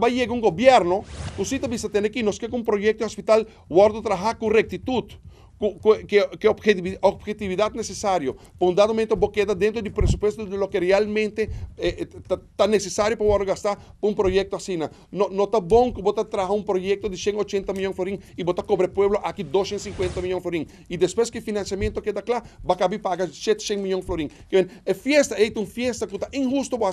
también llega un gobierno, tú sí te a tener que con un proyecto hospital guardo trabajar con rectitud que, que objetividad, objetividad necesario, momento uma queda dentro del presupuesto de lo que realmente está eh, eh, necesario para gastar un proyecto así? no está bueno que você traga un proyecto de 180 millones y e y cobre pueblo aquí 250 de florín. Y después que el financiamiento queda claro, va a caber pagar 700 milhões forim. É fiesta, es una fiesta que está injusto para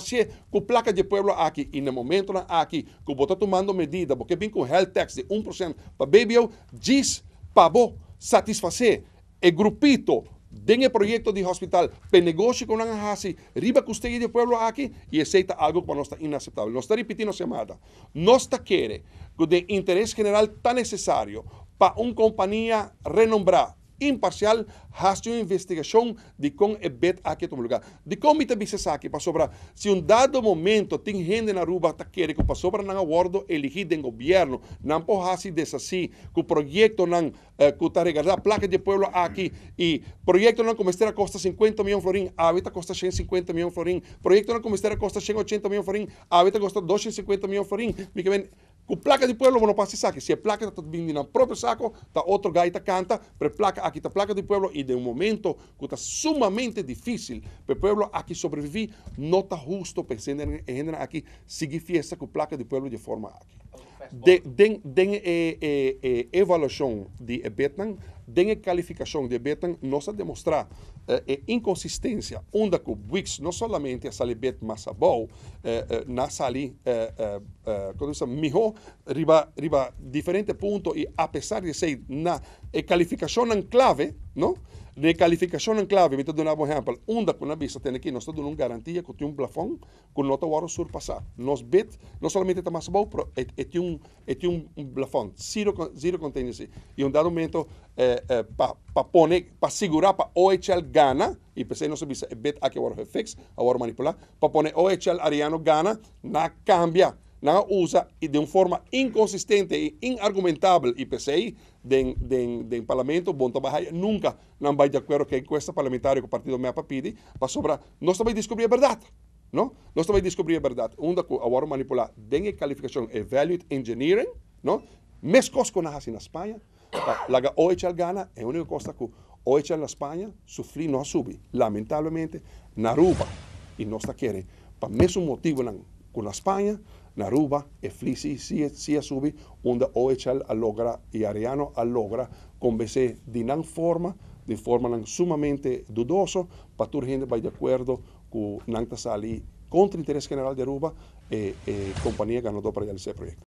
con la placa de pueblo aquí. Y en el momento aquí, que vos está tomando medidas, porque viene con health tax de 1% para baby, 10 pavô satisfacer el grupito, de un proyecto de hospital, negocio con una así, riba que usted y el pueblo aquí y aceita algo que no está inaceptable. No está repitiendo llamada. No está quiere de interés general tan necesario para una compañía renombrada imparcial hace sido investigación de como é bet aqui no lugar. De como está vice aqui para sobre se um dado momento tem gente na rua está querendo que para sobre não acordo elegido em governo, não pode fazer desse assim, que o projeto não uh, eh, que está regalando placa de povo aqui e projeto não começar a costa 50 milhões florim, ahorita costa 150 milhões florim, projeto não começar a costa 180 milhões florim, ahorita costa 250 milhões que porque con placa de pueblo bueno pasa saque. Si la placa, está vendida en propio saco, está otro gaita canta, pero placa, aquí está placa de pueblo. Y de un momento que está sumamente difícil, el pueblo aquí no está justo pensando en, aquí, fiesta con placa de pueblo de forma aquí. Den, eh, eh, eh, evaluación de Vietnam, Dengue calificação de Betan nos a demonstrar eh, inconsistência, onde o Wix não solamente a Bet mas a bol eh, eh, na sali, eh, eh, quando eh, eh, eh, se riba, riba diferente ponto e apesar de ser na calificação anclave, No? Recalificação en clave, me dando um un Onda Una a vista tem aqui, nós dando una garantia con tem um plafond que não está o surpassar. Nós bet, no solamente está mais bom, mas é, un um, é tem cero plafond, zero, zero contingency. E um momento, eh, eh, para pa poner, para segurar, para OHL gana, e pensei, não sabia, bet aqui agora fix, agora manipular, para poner OHL ariano gana, na cambia na usa de una forma inconsistente e inargumentable y PCI, de, de, parlamento, nunca no va de que que en encuesta parlamentario que más partido ha pedido, para sobrar. no se va a no no No se va a verdad. Onde que manipular, manipula a calificación é Value Engineering, no mescos com a na la la OHL gana, es único única cosa que OHL na España sufrí no sube. subi lamentablemente naruba y no está quiere para mismo motivo con la España Naruba, Eflisi, Siasubi, Unda Oechal Alogra y Ariano Alogra, convencer de una forma, de forma sumamente dudosa, para que gente vaya de acuerdo con Nanta contra el interés general de Aruba, y eh, la eh, compañía ganadora para ese proyecto.